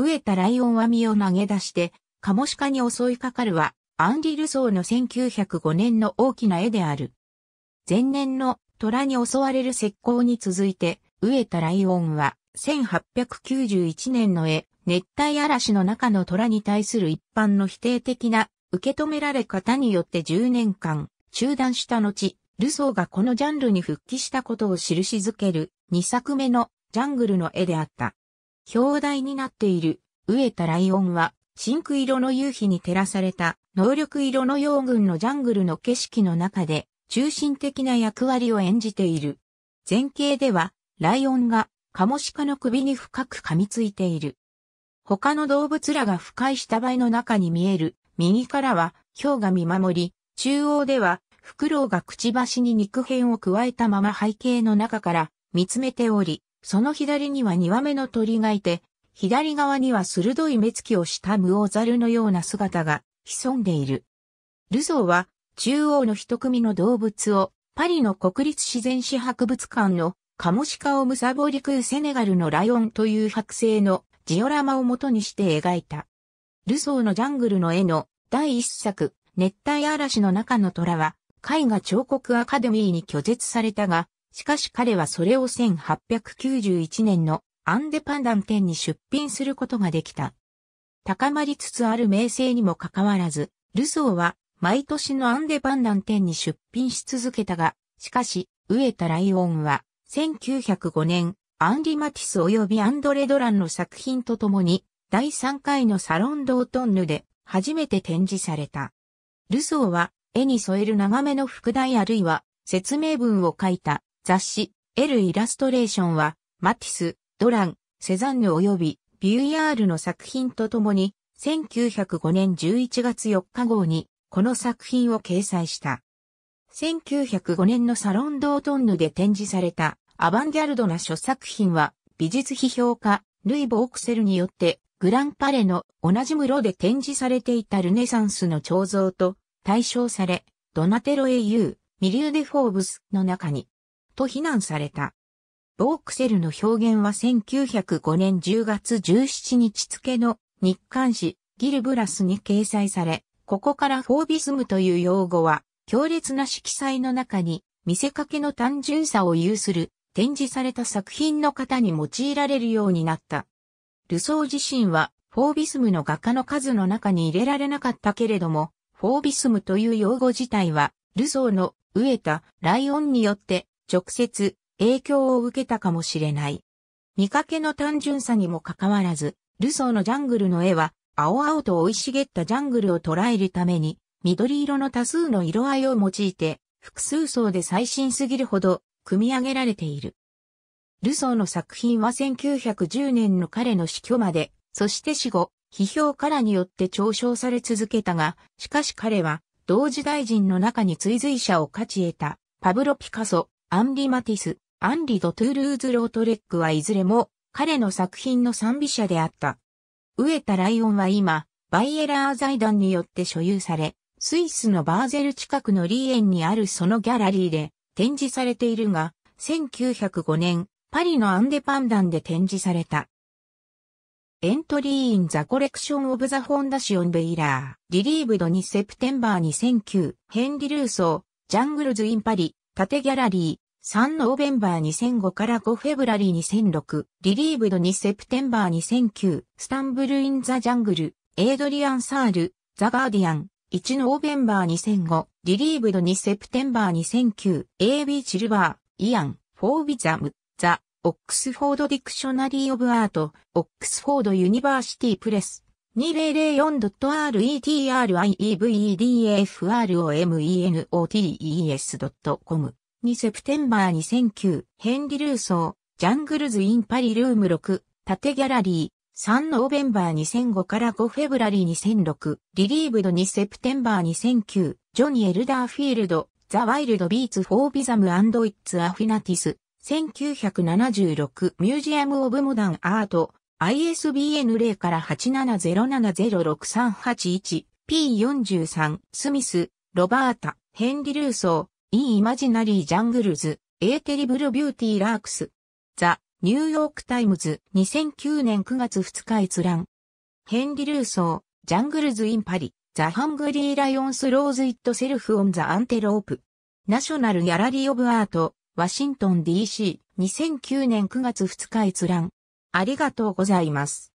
飢えたライオンは身を投げ出して、カモシカに襲いかかるは、アンリ・ルソーの1905年の大きな絵である。前年の虎に襲われる石膏に続いて、飢えたライオンは、1891年の絵、熱帯嵐の中の虎に対する一般の否定的な受け止められ方によって10年間中断した後、ルソーがこのジャンルに復帰したことを印づける2作目のジャングルの絵であった。表題になっている、植えたライオンは、真ク色の夕日に照らされた、能力色の洋軍のジャングルの景色の中で、中心的な役割を演じている。前景では、ライオンが、カモシカの首に深く噛みついている。他の動物らが深い下灰の中に見える、右からは、ウが見守り、中央では、フクロウがくちばしに肉片を加えたまま背景の中から見つめており、その左には2羽目の鳥がいて、左側には鋭い目つきをした無王猿のような姿が潜んでいる。ルソーは中央の一組の動物をパリの国立自然史博物館のカモシカをムサボリクセネガルのライオンという剥製のジオラマを元にして描いた。ルソーのジャングルの絵の第一作熱帯嵐の中の虎は絵画彫刻アカデミーに拒絶されたがしかし彼はそれを1891年のアンデパンダン展に出品することができた。高まりつつある名声にもかかわらず、ルソーは毎年のアンデパンダン展に出品し続けたが、しかし、植たライオンは1905年、アンリ・マティス及びアンドレ・ドランの作品とともに、第3回のサロン・ドートンヌで初めて展示された。ルソーは絵に添える長めの副題あるいは説明文を書いた雑誌、L イラストレーションは、マティス、ドラン、セザンヌ及び、ビューヤールの作品とともに、1905年11月4日号に、この作品を掲載した。1905年のサロンドートンヌで展示された、アバンギャルドな諸作品は、美術批評家、ルイ・ボークセルによって、グランパレの同じ室で展示されていたルネサンスの彫像と対称され、ドナテロエ・ユー、ミリューデ・フォーブスの中にと非難された。ボークセルの表現は1905年10月17日付の日刊誌ギルブラスに掲載され、ここからフォービスムという用語は強烈な色彩の中に見せかけの単純さを有する展示された作品の方に用いられるようになった。ルソー自身はフォービスムの画家の数の中に入れられなかったけれども、フォービスムという用語自体はルソーの植えたライオンによって直接影響を受けたかもしれない。見かけの単純さにもかかわらず、ルソーのジャングルの絵は、青々と生い茂ったジャングルを捉えるために、緑色の多数の色合いを用いて、複数層で最新すぎるほど、組み上げられている。ルソーの作品は1910年の彼の死去まで、そして死後、批評からによって嘲笑され続けたが、しかし彼は、同時代人の中に追随者を勝ち得た、パブロ・ピカソ、アンリ・マティス、アンリ・ド・トゥールーズ・ロートレックはいずれも彼の作品の賛美者であった。植田ライオンは今、バイエラー財団によって所有され、スイスのバーゼル近くのリーエンにあるそのギャラリーで展示されているが、1905年、パリのアンデパンダンで展示された。エントリーインザコレクションオブザフォンダシオンベイラー、リリーブドにセプテンバー2009、ヘンリ・ルーソー、ジャングルズ・イン・パリ、縦ギャラリー、3ノーベンバー2005から5フェブラリー2006、リリーブド2セプテンバー2009、スタンブルインザジャングル、エイドリアン・サール、ザ・ガーディアン、1ノーベンバー2005、リリーブド2セプテンバー2009、AB チルバー、イアン、フォービザム、ザ、オックスフォード・ディクショナリー・オブ・アート、オックスフォード・ユニバーシティ・プレス。2004.retrievedfromenotess.com a 2セプテンバー2009ヘンリルーソージャングルズ・イン・パリ・ルーム6縦ギャラリー3ノーベンバー2005から5フェブラリー2006リリーブド2セプテンバー2009ジョニー・エルダーフィールドザ・ワイルド・ビーツ・フォー・ビザム・アンド・イッツ・アフィナティス1976ミュージアム・オブ・モダン・アート ISBN 0から870706381 P43 スミス、ロバータ、ヘンリルーソー、イン・イマジナリー・ジャングルズ、エーテリブル・ビューティー・ラークス。ザ・ニューヨーク・タイムズ2009年9月2日閲覧。ヘンリルーソー、ジャングルズ・イン・パリ、ザ・ハングリー・ライオンス・ローズ・イット・セルフ・オン・ザ・アンテロープ。ナショナル・ギャラリー・オブ・アート、ワシントン DC2009 年9月2日閲覧。ありがとうございます。